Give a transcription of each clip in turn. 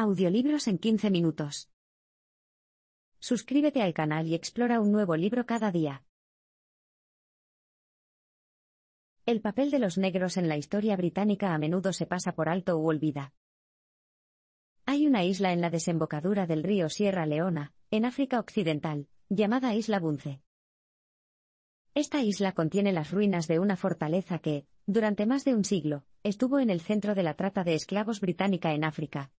Audiolibros en 15 minutos. Suscríbete al canal y explora un nuevo libro cada día. El papel de los negros en la historia británica a menudo se pasa por alto u olvida. Hay una isla en la desembocadura del río Sierra Leona, en África Occidental, llamada Isla Bunce. Esta isla contiene las ruinas de una fortaleza que, durante más de un siglo, estuvo en el centro de la trata de esclavos británica en África.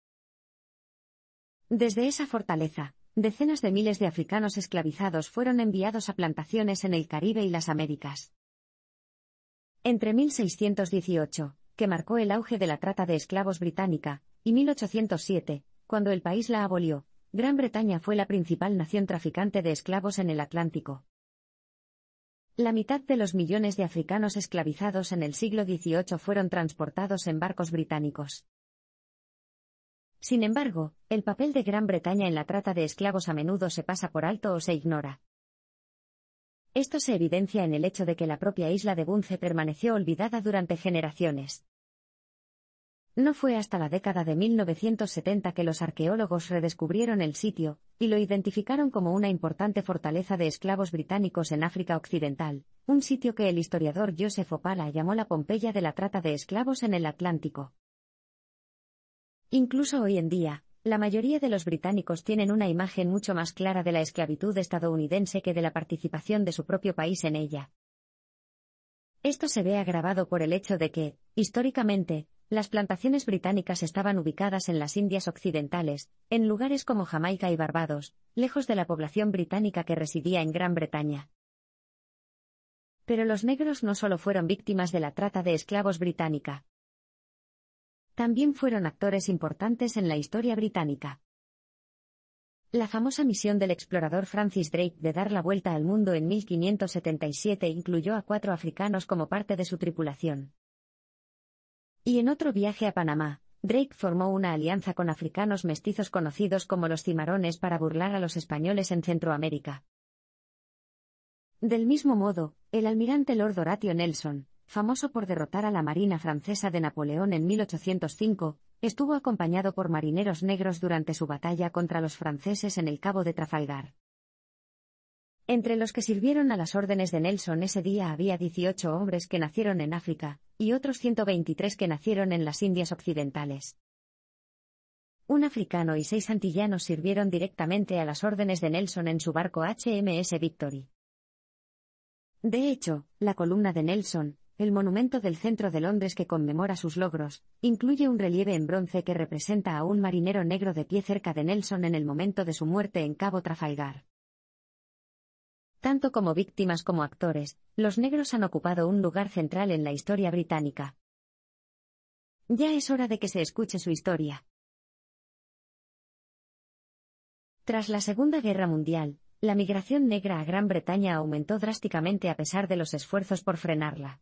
Desde esa fortaleza, decenas de miles de africanos esclavizados fueron enviados a plantaciones en el Caribe y las Américas. Entre 1618, que marcó el auge de la trata de esclavos británica, y 1807, cuando el país la abolió, Gran Bretaña fue la principal nación traficante de esclavos en el Atlántico. La mitad de los millones de africanos esclavizados en el siglo XVIII fueron transportados en barcos británicos. Sin embargo, el papel de Gran Bretaña en la trata de esclavos a menudo se pasa por alto o se ignora. Esto se evidencia en el hecho de que la propia isla de Bunce permaneció olvidada durante generaciones. No fue hasta la década de 1970 que los arqueólogos redescubrieron el sitio, y lo identificaron como una importante fortaleza de esclavos británicos en África Occidental, un sitio que el historiador Joseph Opala llamó la Pompeya de la trata de esclavos en el Atlántico. Incluso hoy en día, la mayoría de los británicos tienen una imagen mucho más clara de la esclavitud estadounidense que de la participación de su propio país en ella. Esto se ve agravado por el hecho de que, históricamente, las plantaciones británicas estaban ubicadas en las Indias Occidentales, en lugares como Jamaica y Barbados, lejos de la población británica que residía en Gran Bretaña. Pero los negros no solo fueron víctimas de la trata de esclavos británica, también fueron actores importantes en la historia británica. La famosa misión del explorador Francis Drake de dar la vuelta al mundo en 1577 incluyó a cuatro africanos como parte de su tripulación. Y en otro viaje a Panamá, Drake formó una alianza con africanos mestizos conocidos como los cimarones para burlar a los españoles en Centroamérica. Del mismo modo, el almirante Lord Horatio Nelson, famoso por derrotar a la Marina francesa de Napoleón en 1805, estuvo acompañado por marineros negros durante su batalla contra los franceses en el Cabo de Trafalgar. Entre los que sirvieron a las órdenes de Nelson ese día había 18 hombres que nacieron en África, y otros 123 que nacieron en las Indias Occidentales. Un africano y seis antillanos sirvieron directamente a las órdenes de Nelson en su barco HMS Victory. De hecho, la columna de Nelson, el monumento del centro de Londres que conmemora sus logros, incluye un relieve en bronce que representa a un marinero negro de pie cerca de Nelson en el momento de su muerte en Cabo Trafalgar. Tanto como víctimas como actores, los negros han ocupado un lugar central en la historia británica. Ya es hora de que se escuche su historia. Tras la Segunda Guerra Mundial, la migración negra a Gran Bretaña aumentó drásticamente a pesar de los esfuerzos por frenarla.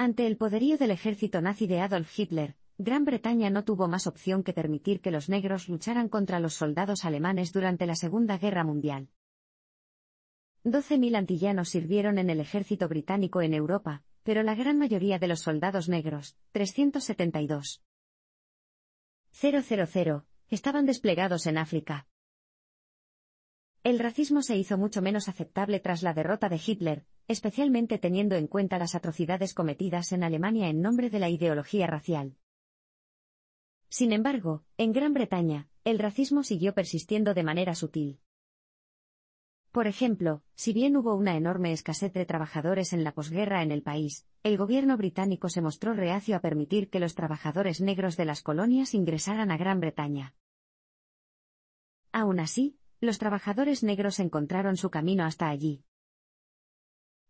Ante el poderío del ejército nazi de Adolf Hitler, Gran Bretaña no tuvo más opción que permitir que los negros lucharan contra los soldados alemanes durante la Segunda Guerra Mundial. 12.000 antillanos sirvieron en el ejército británico en Europa, pero la gran mayoría de los soldados negros, 372.000, estaban desplegados en África. El racismo se hizo mucho menos aceptable tras la derrota de Hitler, especialmente teniendo en cuenta las atrocidades cometidas en Alemania en nombre de la ideología racial. Sin embargo, en Gran Bretaña, el racismo siguió persistiendo de manera sutil. Por ejemplo, si bien hubo una enorme escasez de trabajadores en la posguerra en el país, el gobierno británico se mostró reacio a permitir que los trabajadores negros de las colonias ingresaran a Gran Bretaña. Aún así, los trabajadores negros encontraron su camino hasta allí,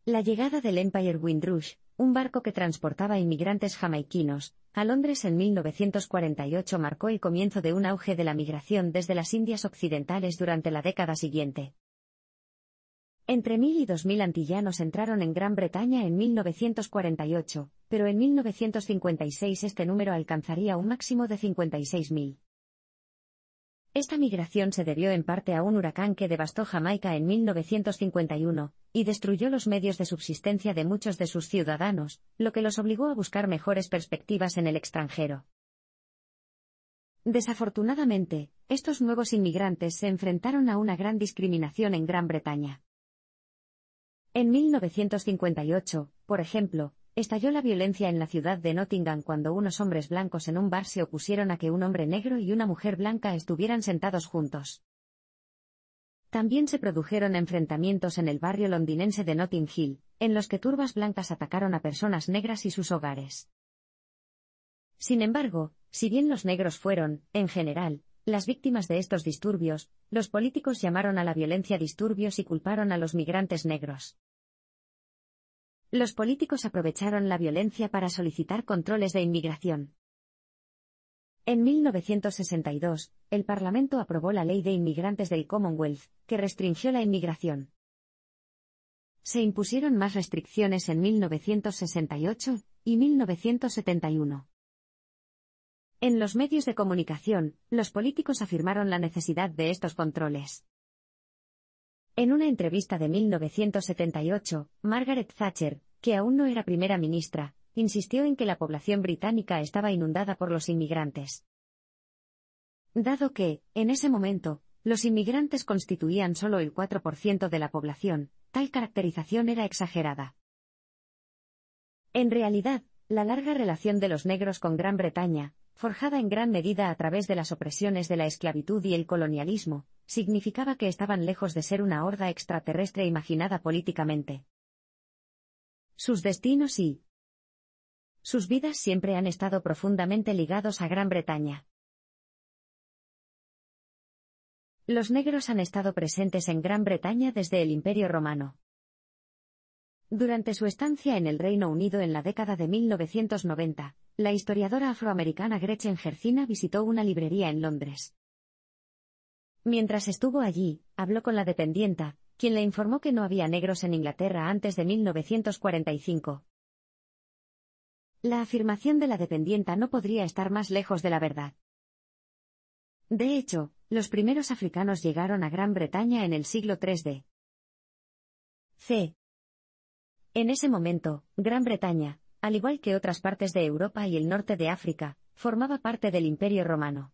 la llegada del Empire Windrush, un barco que transportaba inmigrantes jamaiquinos, a Londres en 1948 marcó el comienzo de un auge de la migración desde las Indias Occidentales durante la década siguiente. Entre 1.000 y 2.000 antillanos entraron en Gran Bretaña en 1948, pero en 1956 este número alcanzaría un máximo de 56.000. Esta migración se debió en parte a un huracán que devastó Jamaica en 1951, y destruyó los medios de subsistencia de muchos de sus ciudadanos, lo que los obligó a buscar mejores perspectivas en el extranjero. Desafortunadamente, estos nuevos inmigrantes se enfrentaron a una gran discriminación en Gran Bretaña. En 1958, por ejemplo, Estalló la violencia en la ciudad de Nottingham cuando unos hombres blancos en un bar se opusieron a que un hombre negro y una mujer blanca estuvieran sentados juntos. También se produjeron enfrentamientos en el barrio londinense de Notting Hill, en los que turbas blancas atacaron a personas negras y sus hogares. Sin embargo, si bien los negros fueron, en general, las víctimas de estos disturbios, los políticos llamaron a la violencia disturbios y culparon a los migrantes negros. Los políticos aprovecharon la violencia para solicitar controles de inmigración. En 1962, el Parlamento aprobó la Ley de Inmigrantes del Commonwealth, que restringió la inmigración. Se impusieron más restricciones en 1968 y 1971. En los medios de comunicación, los políticos afirmaron la necesidad de estos controles. En una entrevista de 1978, Margaret Thatcher, que aún no era primera ministra, insistió en que la población británica estaba inundada por los inmigrantes. Dado que, en ese momento, los inmigrantes constituían solo el 4% de la población, tal caracterización era exagerada. En realidad, la larga relación de los negros con Gran Bretaña, forjada en gran medida a través de las opresiones de la esclavitud y el colonialismo, significaba que estaban lejos de ser una horda extraterrestre imaginada políticamente. Sus destinos y sus vidas siempre han estado profundamente ligados a Gran Bretaña. Los negros han estado presentes en Gran Bretaña desde el Imperio Romano. Durante su estancia en el Reino Unido en la década de 1990, la historiadora afroamericana Gretchen Gercina visitó una librería en Londres. Mientras estuvo allí, habló con la dependienta, quien le informó que no había negros en Inglaterra antes de 1945. La afirmación de la dependienta no podría estar más lejos de la verdad. De hecho, los primeros africanos llegaron a Gran Bretaña en el siglo III d C. En ese momento, Gran Bretaña, al igual que otras partes de Europa y el norte de África, formaba parte del Imperio Romano.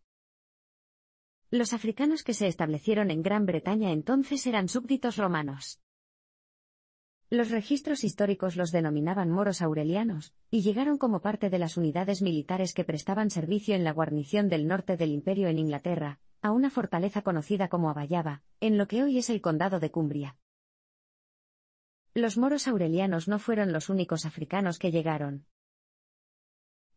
Los africanos que se establecieron en Gran Bretaña entonces eran súbditos romanos. Los registros históricos los denominaban moros aurelianos, y llegaron como parte de las unidades militares que prestaban servicio en la guarnición del norte del imperio en Inglaterra, a una fortaleza conocida como Abayaba, en lo que hoy es el condado de Cumbria. Los moros aurelianos no fueron los únicos africanos que llegaron.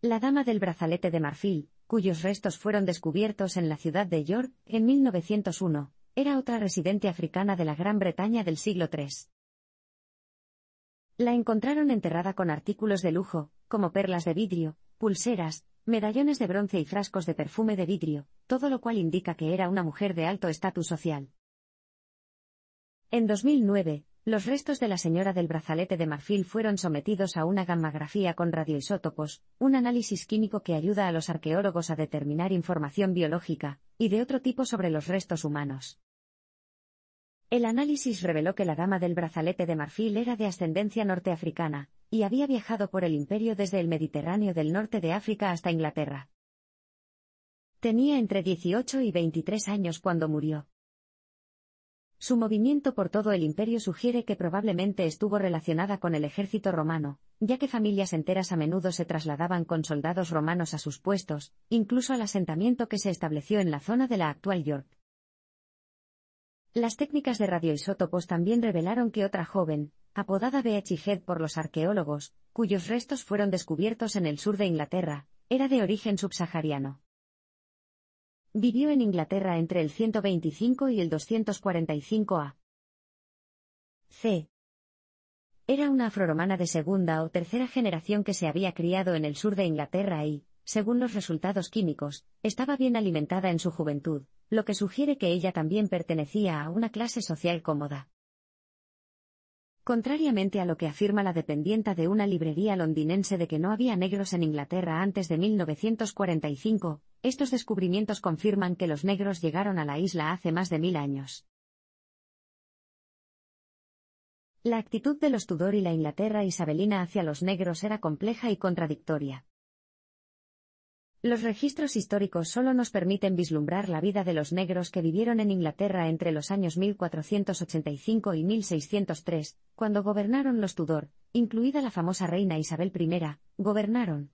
La dama del brazalete de marfil, cuyos restos fueron descubiertos en la ciudad de York, en 1901, era otra residente africana de la Gran Bretaña del siglo III. La encontraron enterrada con artículos de lujo, como perlas de vidrio, pulseras, medallones de bronce y frascos de perfume de vidrio, todo lo cual indica que era una mujer de alto estatus social. En 2009, los restos de la señora del brazalete de marfil fueron sometidos a una gammagrafía con radioisótopos, un análisis químico que ayuda a los arqueólogos a determinar información biológica y de otro tipo sobre los restos humanos. El análisis reveló que la dama del brazalete de marfil era de ascendencia norteafricana, y había viajado por el imperio desde el Mediterráneo del norte de África hasta Inglaterra. Tenía entre 18 y 23 años cuando murió. Su movimiento por todo el imperio sugiere que probablemente estuvo relacionada con el ejército romano, ya que familias enteras a menudo se trasladaban con soldados romanos a sus puestos, incluso al asentamiento que se estableció en la zona de la actual York. Las técnicas de radioisótopos también revelaron que otra joven, apodada B.H. Head por los arqueólogos, cuyos restos fueron descubiertos en el sur de Inglaterra, era de origen subsahariano. Vivió en Inglaterra entre el 125 y el 245 a. C. Era una afroromana de segunda o tercera generación que se había criado en el sur de Inglaterra y, según los resultados químicos, estaba bien alimentada en su juventud, lo que sugiere que ella también pertenecía a una clase social cómoda. Contrariamente a lo que afirma la dependienta de una librería londinense de que no había negros en Inglaterra antes de 1945, estos descubrimientos confirman que los negros llegaron a la isla hace más de mil años. La actitud de los Tudor y la Inglaterra isabelina hacia los negros era compleja y contradictoria. Los registros históricos solo nos permiten vislumbrar la vida de los negros que vivieron en Inglaterra entre los años 1485 y 1603, cuando gobernaron los Tudor, incluida la famosa reina Isabel I, gobernaron.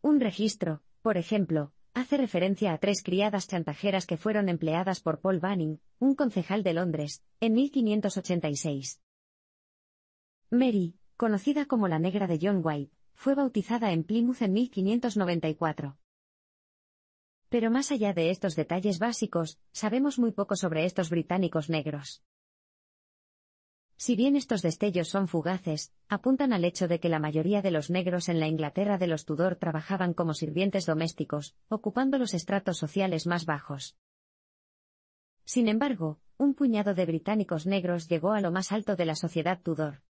Un registro, por ejemplo, hace referencia a tres criadas chantajeras que fueron empleadas por Paul Banning, un concejal de Londres, en 1586. Mary, conocida como la Negra de John White, fue bautizada en Plymouth en 1594. Pero más allá de estos detalles básicos, sabemos muy poco sobre estos británicos negros. Si bien estos destellos son fugaces, apuntan al hecho de que la mayoría de los negros en la Inglaterra de los Tudor trabajaban como sirvientes domésticos, ocupando los estratos sociales más bajos. Sin embargo, un puñado de británicos negros llegó a lo más alto de la sociedad Tudor.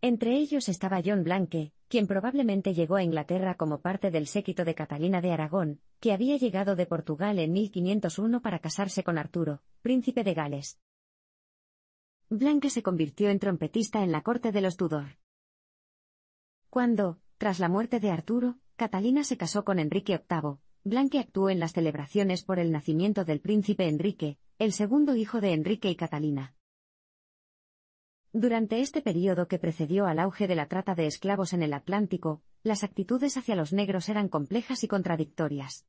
Entre ellos estaba John Blanque, quien probablemente llegó a Inglaterra como parte del séquito de Catalina de Aragón, que había llegado de Portugal en 1501 para casarse con Arturo, príncipe de Gales. Blanque se convirtió en trompetista en la corte de los Tudor. Cuando, tras la muerte de Arturo, Catalina se casó con Enrique VIII, Blanque actuó en las celebraciones por el nacimiento del príncipe Enrique, el segundo hijo de Enrique y Catalina. Durante este periodo que precedió al auge de la trata de esclavos en el Atlántico, las actitudes hacia los negros eran complejas y contradictorias.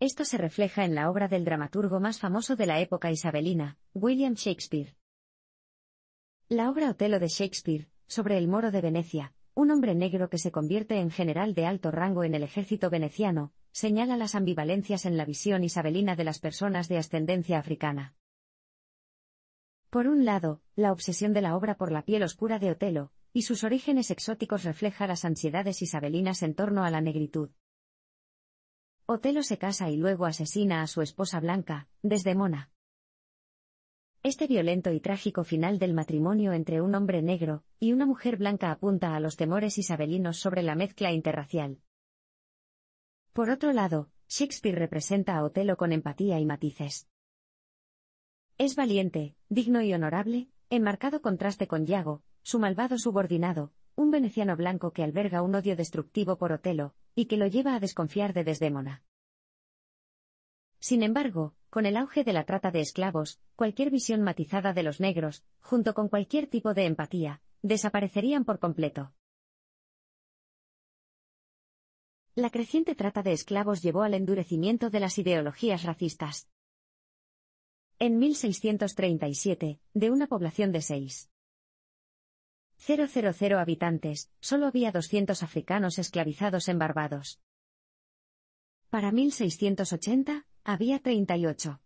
Esto se refleja en la obra del dramaturgo más famoso de la época isabelina, William Shakespeare. La obra Otelo de Shakespeare, sobre el moro de Venecia, un hombre negro que se convierte en general de alto rango en el ejército veneciano, señala las ambivalencias en la visión isabelina de las personas de ascendencia africana. Por un lado, la obsesión de la obra por la piel oscura de Otelo, y sus orígenes exóticos refleja las ansiedades isabelinas en torno a la negritud. Otelo se casa y luego asesina a su esposa Blanca, desde Mona. Este violento y trágico final del matrimonio entre un hombre negro y una mujer blanca apunta a los temores isabelinos sobre la mezcla interracial. Por otro lado, Shakespeare representa a Otelo con empatía y matices. Es valiente, digno y honorable, en marcado contraste con Iago, su malvado subordinado, un veneciano blanco que alberga un odio destructivo por Otelo, y que lo lleva a desconfiar de Desdémona. Sin embargo, con el auge de la trata de esclavos, cualquier visión matizada de los negros, junto con cualquier tipo de empatía, desaparecerían por completo. La creciente trata de esclavos llevó al endurecimiento de las ideologías racistas. En 1637, de una población de seis, 000 habitantes, solo había 200 africanos esclavizados en Barbados. Para 1680, había 38.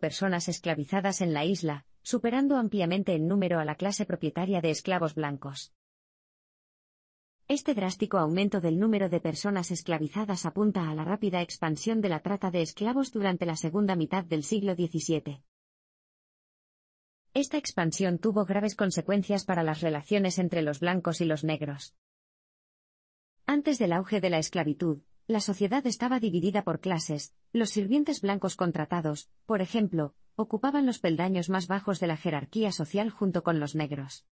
personas esclavizadas en la isla, superando ampliamente en número a la clase propietaria de esclavos blancos. Este drástico aumento del número de personas esclavizadas apunta a la rápida expansión de la trata de esclavos durante la segunda mitad del siglo XVII. Esta expansión tuvo graves consecuencias para las relaciones entre los blancos y los negros. Antes del auge de la esclavitud, la sociedad estaba dividida por clases, los sirvientes blancos contratados, por ejemplo, ocupaban los peldaños más bajos de la jerarquía social junto con los negros.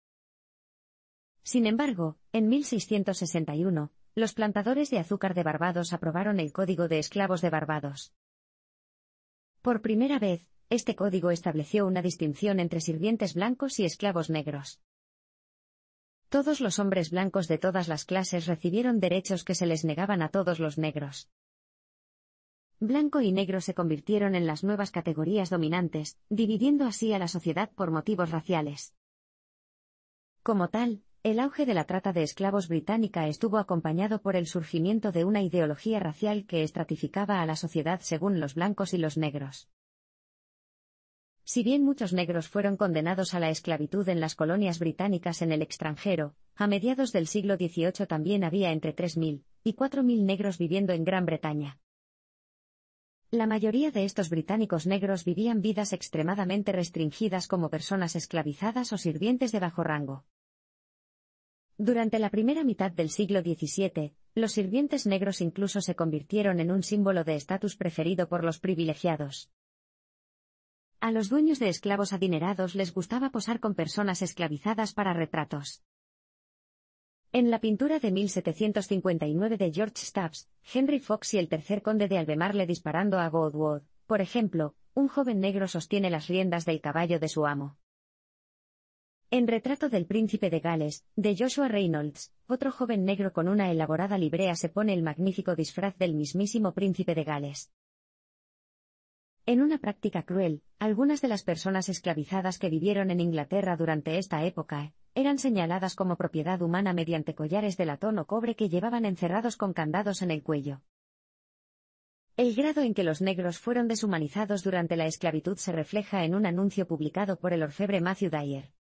Sin embargo, en 1661, los plantadores de azúcar de Barbados aprobaron el Código de Esclavos de Barbados. Por primera vez, este código estableció una distinción entre sirvientes blancos y esclavos negros. Todos los hombres blancos de todas las clases recibieron derechos que se les negaban a todos los negros. Blanco y negro se convirtieron en las nuevas categorías dominantes, dividiendo así a la sociedad por motivos raciales. Como tal, el auge de la trata de esclavos británica estuvo acompañado por el surgimiento de una ideología racial que estratificaba a la sociedad según los blancos y los negros. Si bien muchos negros fueron condenados a la esclavitud en las colonias británicas en el extranjero, a mediados del siglo XVIII también había entre 3.000 y 4.000 negros viviendo en Gran Bretaña. La mayoría de estos británicos negros vivían vidas extremadamente restringidas como personas esclavizadas o sirvientes de bajo rango. Durante la primera mitad del siglo XVII, los sirvientes negros incluso se convirtieron en un símbolo de estatus preferido por los privilegiados. A los dueños de esclavos adinerados les gustaba posar con personas esclavizadas para retratos. En la pintura de 1759 de George Stubbs, Henry Fox y el tercer conde de Albemarle disparando a Godwood, por ejemplo, un joven negro sostiene las riendas del caballo de su amo. En Retrato del Príncipe de Gales, de Joshua Reynolds, otro joven negro con una elaborada librea se pone el magnífico disfraz del mismísimo Príncipe de Gales. En una práctica cruel, algunas de las personas esclavizadas que vivieron en Inglaterra durante esta época, eh, eran señaladas como propiedad humana mediante collares de latón o cobre que llevaban encerrados con candados en el cuello. El grado en que los negros fueron deshumanizados durante la esclavitud se refleja en un anuncio publicado por el orfebre Matthew Dyer.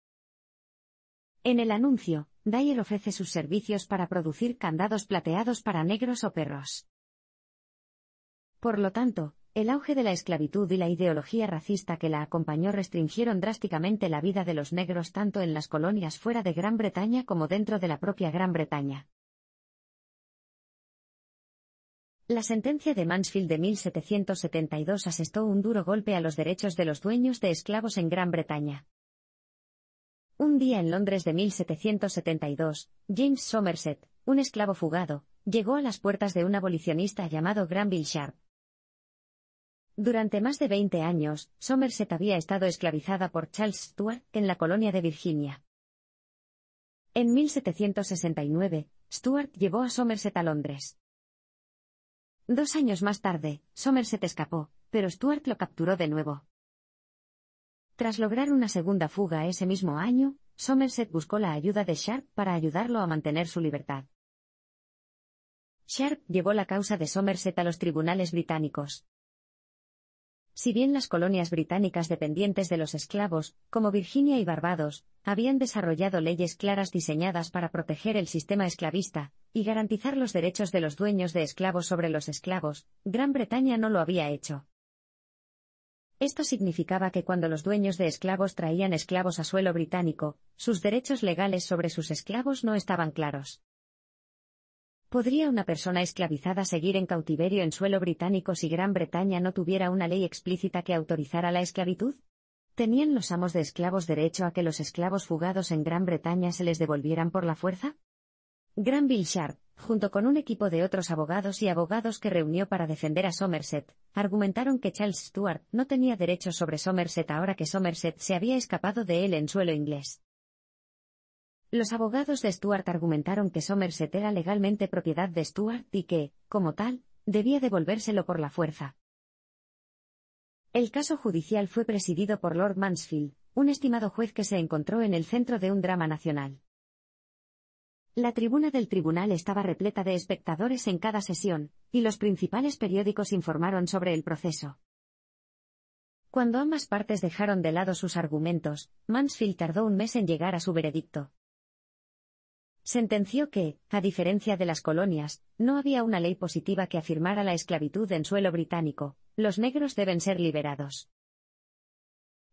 En el anuncio, Dyer ofrece sus servicios para producir candados plateados para negros o perros. Por lo tanto, el auge de la esclavitud y la ideología racista que la acompañó restringieron drásticamente la vida de los negros tanto en las colonias fuera de Gran Bretaña como dentro de la propia Gran Bretaña. La sentencia de Mansfield de 1772 asestó un duro golpe a los derechos de los dueños de esclavos en Gran Bretaña. Un día en Londres de 1772, James Somerset, un esclavo fugado, llegó a las puertas de un abolicionista llamado Granville Sharp, durante más de 20 años, Somerset había estado esclavizada por Charles Stuart en la colonia de Virginia. En 1769, Stuart llevó a Somerset a Londres. Dos años más tarde, Somerset escapó, pero Stuart lo capturó de nuevo. Tras lograr una segunda fuga ese mismo año, Somerset buscó la ayuda de Sharp para ayudarlo a mantener su libertad. Sharp llevó la causa de Somerset a los tribunales británicos. Si bien las colonias británicas dependientes de los esclavos, como Virginia y Barbados, habían desarrollado leyes claras diseñadas para proteger el sistema esclavista y garantizar los derechos de los dueños de esclavos sobre los esclavos, Gran Bretaña no lo había hecho. Esto significaba que cuando los dueños de esclavos traían esclavos a suelo británico, sus derechos legales sobre sus esclavos no estaban claros. ¿Podría una persona esclavizada seguir en cautiverio en suelo británico si Gran Bretaña no tuviera una ley explícita que autorizara la esclavitud? ¿Tenían los amos de esclavos derecho a que los esclavos fugados en Gran Bretaña se les devolvieran por la fuerza? Granville Sharp, junto con un equipo de otros abogados y abogados que reunió para defender a Somerset, argumentaron que Charles Stuart no tenía derecho sobre Somerset ahora que Somerset se había escapado de él en suelo inglés. Los abogados de Stuart argumentaron que Somerset era legalmente propiedad de Stuart y que, como tal, debía devolvérselo por la fuerza. El caso judicial fue presidido por Lord Mansfield, un estimado juez que se encontró en el centro de un drama nacional. La tribuna del tribunal estaba repleta de espectadores en cada sesión, y los principales periódicos informaron sobre el proceso. Cuando ambas partes dejaron de lado sus argumentos, Mansfield tardó un mes en llegar a su veredicto sentenció que, a diferencia de las colonias, no había una ley positiva que afirmara la esclavitud en suelo británico, los negros deben ser liberados.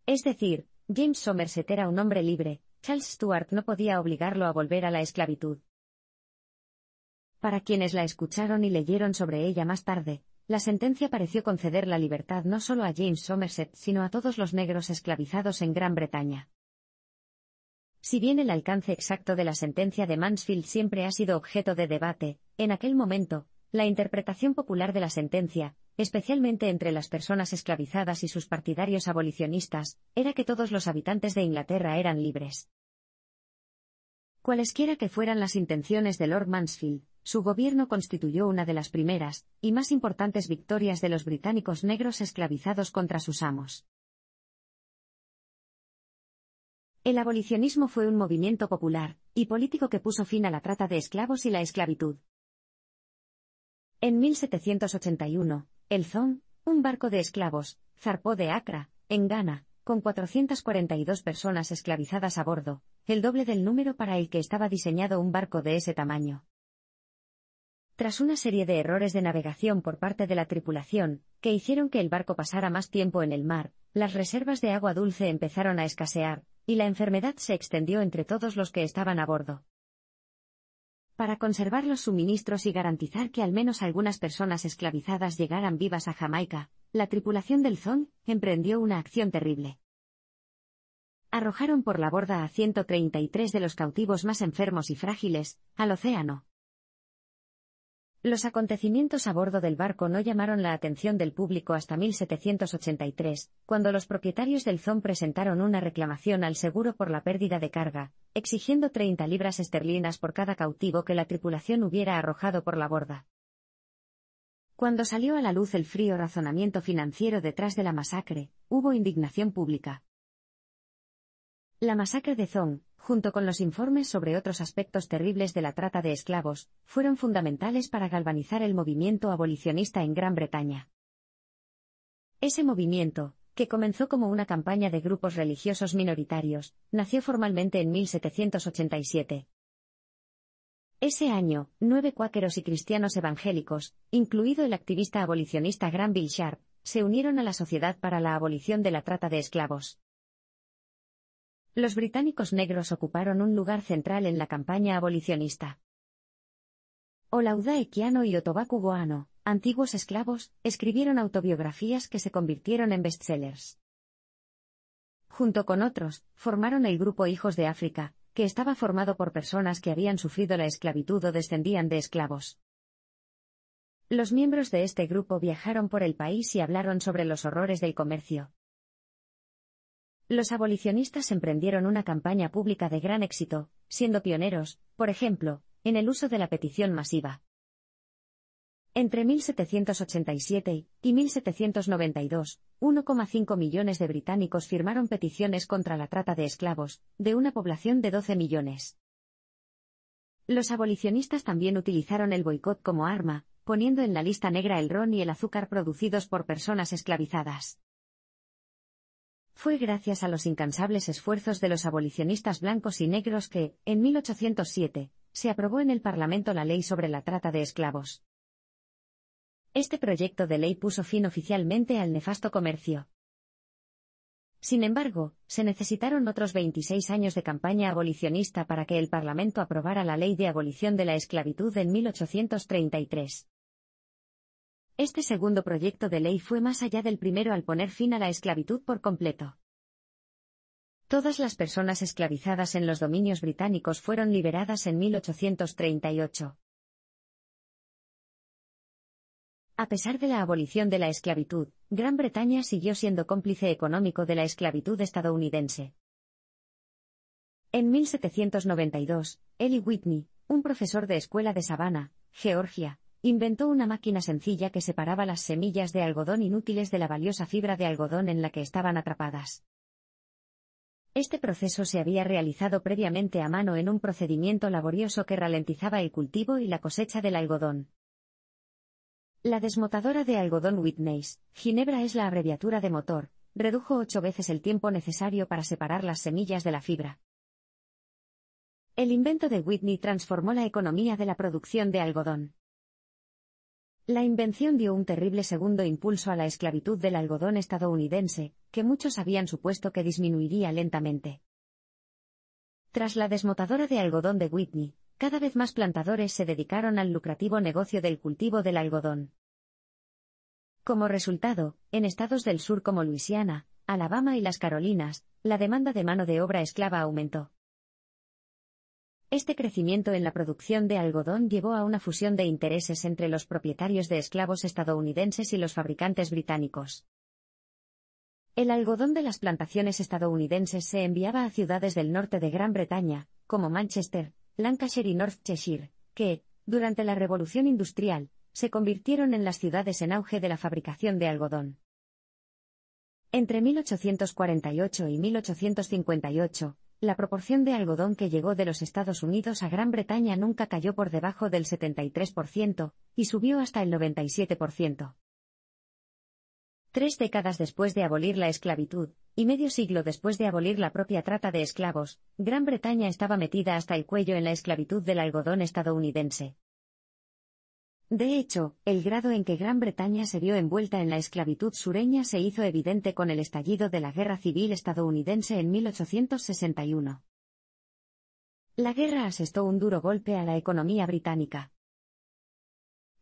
Es decir, James Somerset era un hombre libre, Charles Stuart no podía obligarlo a volver a la esclavitud. Para quienes la escucharon y leyeron sobre ella más tarde, la sentencia pareció conceder la libertad no solo a James Somerset, sino a todos los negros esclavizados en Gran Bretaña. Si bien el alcance exacto de la sentencia de Mansfield siempre ha sido objeto de debate, en aquel momento, la interpretación popular de la sentencia, especialmente entre las personas esclavizadas y sus partidarios abolicionistas, era que todos los habitantes de Inglaterra eran libres. Cualesquiera que fueran las intenciones de Lord Mansfield, su gobierno constituyó una de las primeras y más importantes victorias de los británicos negros esclavizados contra sus amos. El abolicionismo fue un movimiento popular y político que puso fin a la trata de esclavos y la esclavitud. En 1781, el Zon, un barco de esclavos, zarpó de Acra, en Ghana, con 442 personas esclavizadas a bordo, el doble del número para el que estaba diseñado un barco de ese tamaño. Tras una serie de errores de navegación por parte de la tripulación, que hicieron que el barco pasara más tiempo en el mar, las reservas de agua dulce empezaron a escasear, y la enfermedad se extendió entre todos los que estaban a bordo. Para conservar los suministros y garantizar que al menos algunas personas esclavizadas llegaran vivas a Jamaica, la tripulación del Zon emprendió una acción terrible. Arrojaron por la borda a 133 de los cautivos más enfermos y frágiles, al océano, los acontecimientos a bordo del barco no llamaron la atención del público hasta 1783, cuando los propietarios del Zon presentaron una reclamación al seguro por la pérdida de carga, exigiendo 30 libras esterlinas por cada cautivo que la tripulación hubiera arrojado por la borda. Cuando salió a la luz el frío razonamiento financiero detrás de la masacre, hubo indignación pública. La masacre de Zong, junto con los informes sobre otros aspectos terribles de la trata de esclavos, fueron fundamentales para galvanizar el movimiento abolicionista en Gran Bretaña. Ese movimiento, que comenzó como una campaña de grupos religiosos minoritarios, nació formalmente en 1787. Ese año, nueve cuáqueros y cristianos evangélicos, incluido el activista abolicionista Granville Sharp, se unieron a la Sociedad para la Abolición de la Trata de Esclavos. Los británicos negros ocuparon un lugar central en la campaña abolicionista. Olauda Equiano y Otobaku Goano, antiguos esclavos, escribieron autobiografías que se convirtieron en bestsellers. Junto con otros, formaron el grupo Hijos de África, que estaba formado por personas que habían sufrido la esclavitud o descendían de esclavos. Los miembros de este grupo viajaron por el país y hablaron sobre los horrores del comercio, los abolicionistas emprendieron una campaña pública de gran éxito, siendo pioneros, por ejemplo, en el uso de la petición masiva. Entre 1787 y 1792, 1,5 millones de británicos firmaron peticiones contra la trata de esclavos, de una población de 12 millones. Los abolicionistas también utilizaron el boicot como arma, poniendo en la lista negra el ron y el azúcar producidos por personas esclavizadas fue gracias a los incansables esfuerzos de los abolicionistas blancos y negros que, en 1807, se aprobó en el Parlamento la ley sobre la trata de esclavos. Este proyecto de ley puso fin oficialmente al nefasto comercio. Sin embargo, se necesitaron otros 26 años de campaña abolicionista para que el Parlamento aprobara la ley de abolición de la esclavitud en 1833. Este segundo proyecto de ley fue más allá del primero al poner fin a la esclavitud por completo. Todas las personas esclavizadas en los dominios británicos fueron liberadas en 1838. A pesar de la abolición de la esclavitud, Gran Bretaña siguió siendo cómplice económico de la esclavitud estadounidense. En 1792, Eli Whitney, un profesor de escuela de Savannah, Georgia, inventó una máquina sencilla que separaba las semillas de algodón inútiles de la valiosa fibra de algodón en la que estaban atrapadas. Este proceso se había realizado previamente a mano en un procedimiento laborioso que ralentizaba el cultivo y la cosecha del algodón. La desmotadora de algodón Whitney's, Ginebra es la abreviatura de motor, redujo ocho veces el tiempo necesario para separar las semillas de la fibra. El invento de Whitney transformó la economía de la producción de algodón. La invención dio un terrible segundo impulso a la esclavitud del algodón estadounidense, que muchos habían supuesto que disminuiría lentamente. Tras la desmotadora de algodón de Whitney, cada vez más plantadores se dedicaron al lucrativo negocio del cultivo del algodón. Como resultado, en estados del sur como Luisiana, Alabama y las Carolinas, la demanda de mano de obra esclava aumentó. Este crecimiento en la producción de algodón llevó a una fusión de intereses entre los propietarios de esclavos estadounidenses y los fabricantes británicos. El algodón de las plantaciones estadounidenses se enviaba a ciudades del norte de Gran Bretaña, como Manchester, Lancashire y North Cheshire, que, durante la Revolución Industrial, se convirtieron en las ciudades en auge de la fabricación de algodón. Entre 1848 y 1858, la proporción de algodón que llegó de los Estados Unidos a Gran Bretaña nunca cayó por debajo del 73%, y subió hasta el 97%. Tres décadas después de abolir la esclavitud, y medio siglo después de abolir la propia trata de esclavos, Gran Bretaña estaba metida hasta el cuello en la esclavitud del algodón estadounidense. De hecho, el grado en que Gran Bretaña se vio envuelta en la esclavitud sureña se hizo evidente con el estallido de la Guerra Civil estadounidense en 1861. La guerra asestó un duro golpe a la economía británica.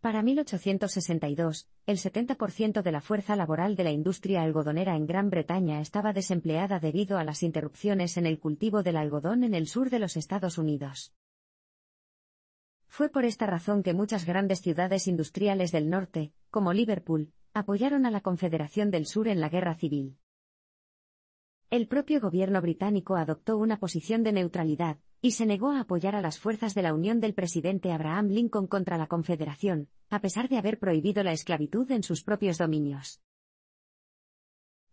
Para 1862, el 70% de la fuerza laboral de la industria algodonera en Gran Bretaña estaba desempleada debido a las interrupciones en el cultivo del algodón en el sur de los Estados Unidos. Fue por esta razón que muchas grandes ciudades industriales del norte, como Liverpool, apoyaron a la Confederación del Sur en la Guerra Civil. El propio gobierno británico adoptó una posición de neutralidad, y se negó a apoyar a las fuerzas de la Unión del presidente Abraham Lincoln contra la Confederación, a pesar de haber prohibido la esclavitud en sus propios dominios.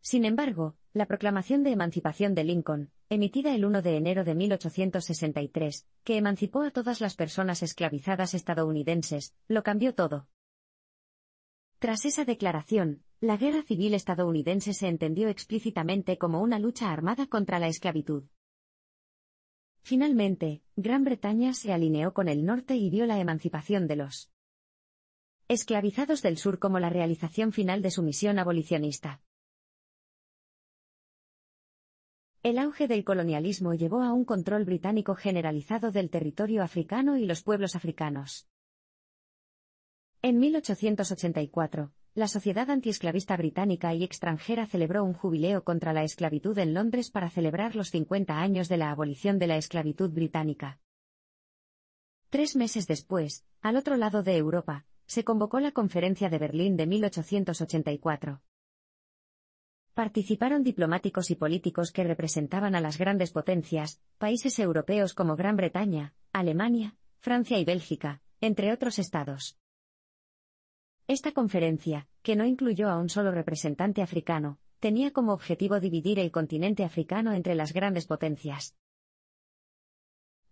Sin embargo, la Proclamación de Emancipación de Lincoln, emitida el 1 de enero de 1863, que emancipó a todas las personas esclavizadas estadounidenses, lo cambió todo. Tras esa declaración, la guerra civil estadounidense se entendió explícitamente como una lucha armada contra la esclavitud. Finalmente, Gran Bretaña se alineó con el norte y vio la emancipación de los esclavizados del sur como la realización final de su misión abolicionista. El auge del colonialismo llevó a un control británico generalizado del territorio africano y los pueblos africanos. En 1884, la Sociedad Antiesclavista Británica y Extranjera celebró un jubileo contra la esclavitud en Londres para celebrar los 50 años de la abolición de la esclavitud británica. Tres meses después, al otro lado de Europa, se convocó la Conferencia de Berlín de 1884 participaron diplomáticos y políticos que representaban a las grandes potencias, países europeos como Gran Bretaña, Alemania, Francia y Bélgica, entre otros estados. Esta conferencia, que no incluyó a un solo representante africano, tenía como objetivo dividir el continente africano entre las grandes potencias.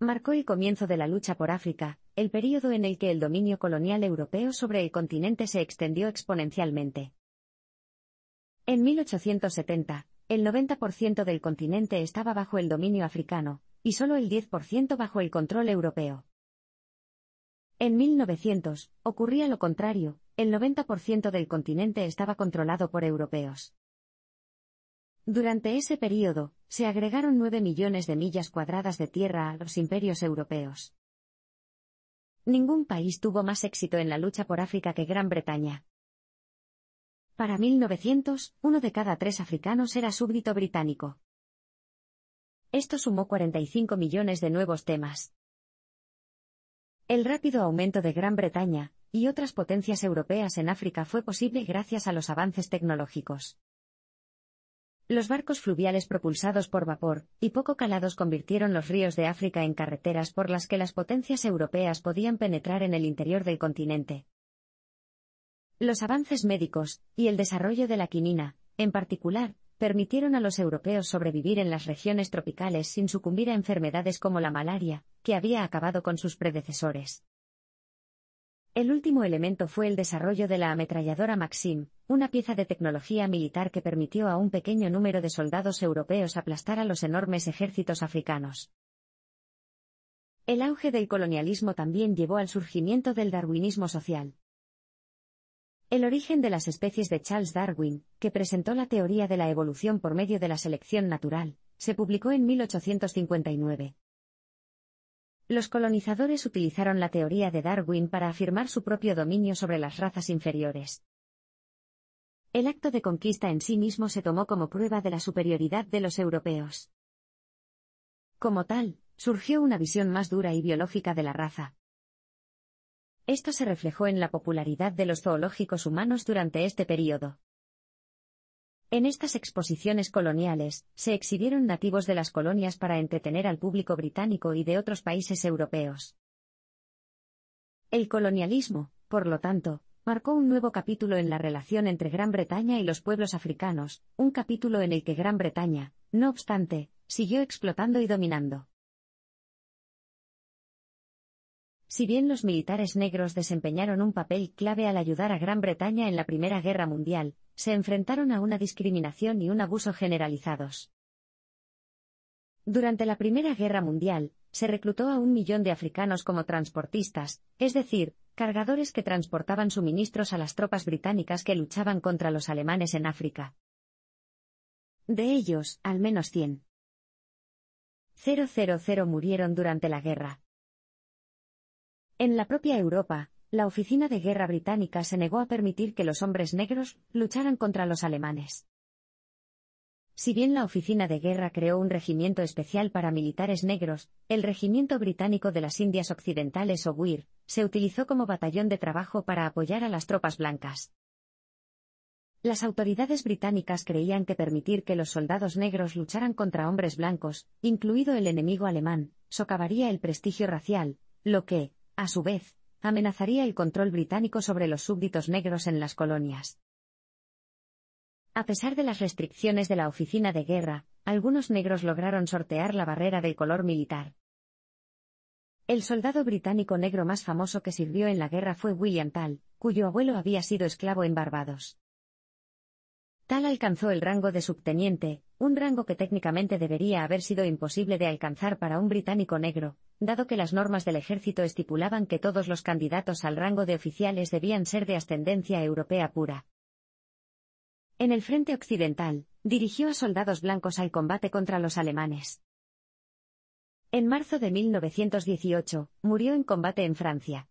Marcó el comienzo de la lucha por África, el período en el que el dominio colonial europeo sobre el continente se extendió exponencialmente. En 1870, el 90% del continente estaba bajo el dominio africano, y solo el 10% bajo el control europeo. En 1900, ocurría lo contrario, el 90% del continente estaba controlado por europeos. Durante ese periodo, se agregaron 9 millones de millas cuadradas de tierra a los imperios europeos. Ningún país tuvo más éxito en la lucha por África que Gran Bretaña. Para 1900, uno de cada tres africanos era súbdito británico. Esto sumó 45 millones de nuevos temas. El rápido aumento de Gran Bretaña y otras potencias europeas en África fue posible gracias a los avances tecnológicos. Los barcos fluviales propulsados por vapor y poco calados convirtieron los ríos de África en carreteras por las que las potencias europeas podían penetrar en el interior del continente. Los avances médicos, y el desarrollo de la quinina, en particular, permitieron a los europeos sobrevivir en las regiones tropicales sin sucumbir a enfermedades como la malaria, que había acabado con sus predecesores. El último elemento fue el desarrollo de la ametralladora Maxim, una pieza de tecnología militar que permitió a un pequeño número de soldados europeos aplastar a los enormes ejércitos africanos. El auge del colonialismo también llevó al surgimiento del darwinismo social. El origen de las especies de Charles Darwin, que presentó la teoría de la evolución por medio de la selección natural, se publicó en 1859. Los colonizadores utilizaron la teoría de Darwin para afirmar su propio dominio sobre las razas inferiores. El acto de conquista en sí mismo se tomó como prueba de la superioridad de los europeos. Como tal, surgió una visión más dura y biológica de la raza, esto se reflejó en la popularidad de los zoológicos humanos durante este periodo. En estas exposiciones coloniales, se exhibieron nativos de las colonias para entretener al público británico y de otros países europeos. El colonialismo, por lo tanto, marcó un nuevo capítulo en la relación entre Gran Bretaña y los pueblos africanos, un capítulo en el que Gran Bretaña, no obstante, siguió explotando y dominando. Si bien los militares negros desempeñaron un papel clave al ayudar a Gran Bretaña en la Primera Guerra Mundial, se enfrentaron a una discriminación y un abuso generalizados. Durante la Primera Guerra Mundial, se reclutó a un millón de africanos como transportistas, es decir, cargadores que transportaban suministros a las tropas británicas que luchaban contra los alemanes en África. De ellos, al menos 100. 000 murieron durante la guerra. En la propia Europa, la Oficina de Guerra Británica se negó a permitir que los hombres negros lucharan contra los alemanes. Si bien la Oficina de Guerra creó un regimiento especial para militares negros, el Regimiento Británico de las Indias Occidentales o WIR, se utilizó como batallón de trabajo para apoyar a las tropas blancas. Las autoridades británicas creían que permitir que los soldados negros lucharan contra hombres blancos, incluido el enemigo alemán, socavaría el prestigio racial, lo que, a su vez, amenazaría el control británico sobre los súbditos negros en las colonias. A pesar de las restricciones de la oficina de guerra, algunos negros lograron sortear la barrera del color militar. El soldado británico negro más famoso que sirvió en la guerra fue William Tal, cuyo abuelo había sido esclavo en Barbados. Tal alcanzó el rango de subteniente, un rango que técnicamente debería haber sido imposible de alcanzar para un británico negro, dado que las normas del ejército estipulaban que todos los candidatos al rango de oficiales debían ser de ascendencia europea pura. En el frente occidental, dirigió a soldados blancos al combate contra los alemanes. En marzo de 1918, murió en combate en Francia.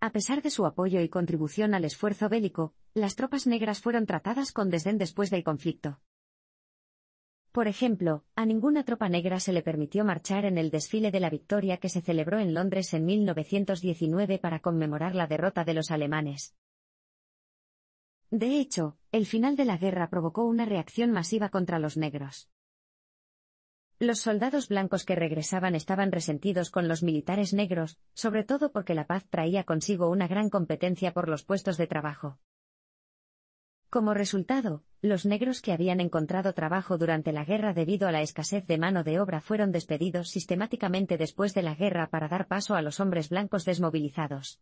A pesar de su apoyo y contribución al esfuerzo bélico, las tropas negras fueron tratadas con desdén después del conflicto. Por ejemplo, a ninguna tropa negra se le permitió marchar en el desfile de la victoria que se celebró en Londres en 1919 para conmemorar la derrota de los alemanes. De hecho, el final de la guerra provocó una reacción masiva contra los negros. Los soldados blancos que regresaban estaban resentidos con los militares negros, sobre todo porque la paz traía consigo una gran competencia por los puestos de trabajo. Como resultado, los negros que habían encontrado trabajo durante la guerra debido a la escasez de mano de obra fueron despedidos sistemáticamente después de la guerra para dar paso a los hombres blancos desmovilizados.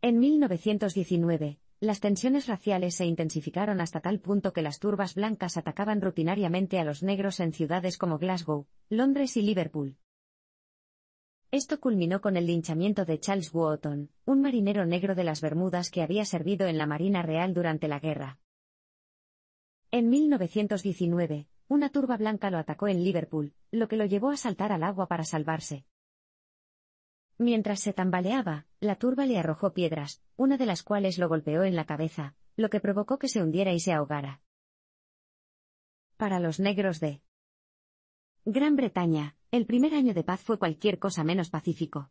En 1919, las tensiones raciales se intensificaron hasta tal punto que las turbas blancas atacaban rutinariamente a los negros en ciudades como Glasgow, Londres y Liverpool. Esto culminó con el linchamiento de Charles Wotton, un marinero negro de las Bermudas que había servido en la Marina Real durante la guerra. En 1919, una turba blanca lo atacó en Liverpool, lo que lo llevó a saltar al agua para salvarse. Mientras se tambaleaba, la turba le arrojó piedras, una de las cuales lo golpeó en la cabeza, lo que provocó que se hundiera y se ahogara. Para los negros de Gran Bretaña, el primer año de paz fue cualquier cosa menos pacífico.